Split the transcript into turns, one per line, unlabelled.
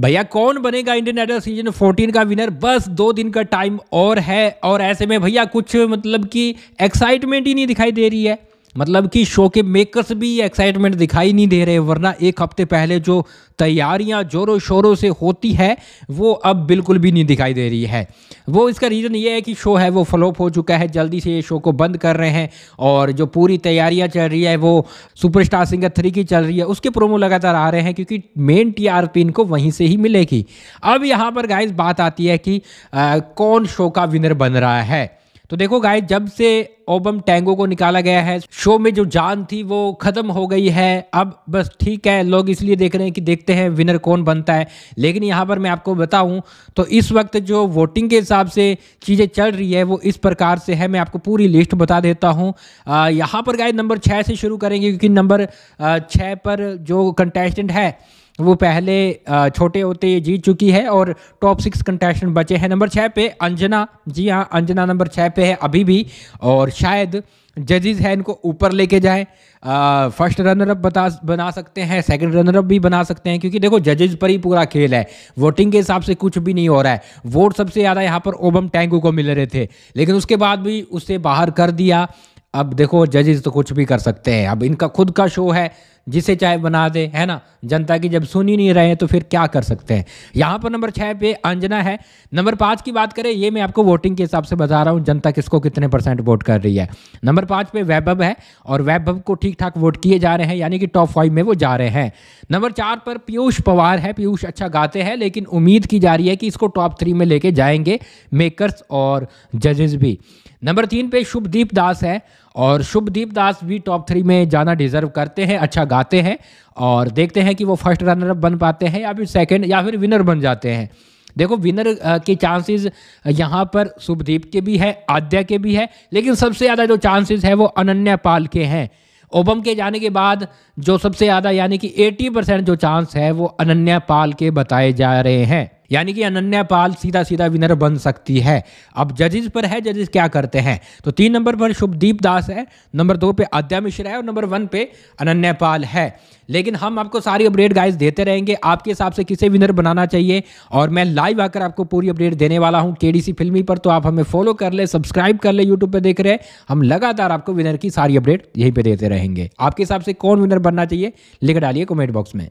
भैया कौन बनेगा इंडियन आइडल सीजन 14 का विनर बस दो दिन का टाइम और है और ऐसे में भैया कुछ मतलब कि एक्साइटमेंट ही नहीं दिखाई दे रही है मतलब कि शो के मेकर्स भी एक्साइटमेंट दिखाई नहीं दे रहे वरना एक हफ्ते पहले जो तैयारियां जोरों शोरों से होती है वो अब बिल्कुल भी नहीं दिखाई दे रही है वो इसका रीज़न ये है कि शो है वो फ्लॉप हो चुका है जल्दी से ये शो को बंद कर रहे हैं और जो पूरी तैयारियां चल रही है वो सुपरस्टार सिंगर थ्री की चल रही है उसके प्रोमो लगातार आ रहे हैं क्योंकि मेन टी आर पी इनको वहीं से ही मिलेगी अब यहाँ पर गाइज बात आती है कि आ, कौन शो का विनर बन रहा है तो देखो गाइज जब से ओबम टैंगो को निकाला गया है शो में जो जान थी वो खत्म हो गई है अब बस ठीक है लोग इसलिए देख रहे हैं कि देखते हैं विनर कौन बनता है लेकिन यहाँ पर मैं आपको बताऊँ तो इस वक्त जो वोटिंग के हिसाब से चीज़ें चल रही है वो इस प्रकार से है मैं आपको पूरी लिस्ट बता देता हूँ यहाँ पर गाय नंबर छः से शुरू करेंगे क्योंकि नंबर छः पर जो कंटेस्टेंट है वो पहले छोटे होते जीत चुकी है और टॉप सिक्स कंटेस्टेंट बचे हैं नंबर छः पे अंजना जी हाँ अंजना नंबर छः पे है अभी भी और शायद जजेस हैं इनको ऊपर लेके जाए फर्स्ट रनर अप बता बना सकते हैं सेकंड रनर अप भी बना सकते हैं क्योंकि देखो जजेस पर ही पूरा खेल है वोटिंग के हिसाब से कुछ भी नहीं हो रहा है वोट सबसे ज़्यादा यहाँ पर ओबम टैंकू को मिल रहे थे लेकिन उसके बाद भी उसे बाहर कर दिया अब देखो जजेस तो कुछ भी कर सकते हैं अब इनका खुद का शो है जिसे चाहे बना दे है ना जनता की जब सुन ही नहीं रहे तो फिर क्या कर सकते हैं यहाँ पर नंबर छः पे अंजना है नंबर पाँच की बात करें ये मैं आपको वोटिंग के हिसाब से बता रहा हूँ जनता किसको कितने परसेंट वोट कर रही है नंबर पाँच पे वैभव है और वैभव को ठीक ठाक वोट किए जा रहे हैं यानी कि टॉप फाइव में वो जा रहे हैं नंबर चार पर पीयूष पवार है पीयूष अच्छा गाते हैं लेकिन उम्मीद की जा रही है कि इसको टॉप थ्री में लेके जाएंगे मेकरस और जजेस भी नंबर तीन पे शुभदीप दास है और शुभदीप दास भी टॉप थ्री में जाना डिजर्व करते हैं अच्छा गाते हैं और देखते हैं कि वो फर्स्ट रनर अप बन पाते हैं या फिर सेकेंड या फिर विनर बन जाते हैं देखो विनर के चांसेस यहाँ पर शुभदीप के भी है आद्या के भी है लेकिन सबसे ज़्यादा जो चांसेस है वो अनन्या पाल के हैं ओबम के जाने के बाद जो सबसे ज़्यादा यानी कि 80 परसेंट जो चांस है वो अनन्या पाल के बताए जा रहे हैं यानी कि अनन्या पाल सीधा सीधा विनर बन सकती है अब जजेस पर है जजेस क्या करते हैं तो तीन नंबर पर शुभदीप दास है नंबर दो पे आद्या मिश्रा है और नंबर वन पे अनन्या पाल है लेकिन हम आपको सारी अपडेट गाइस देते रहेंगे आपके हिसाब से किसे विनर बनाना चाहिए और मैं लाइव आकर आपको पूरी अपडेट देने वाला हूँ के फिल्मी पर तो आप हमें फॉलो कर ले सब्सक्राइब कर ले यूट्यूब पर देख रहे हम लगातार आपको विनर की सारी अपडेट यहीं पर देते रहेंगे आपके हिसाब से कौन विनर बनना चाहिए लिख डालिए कॉमेंट बॉक्स में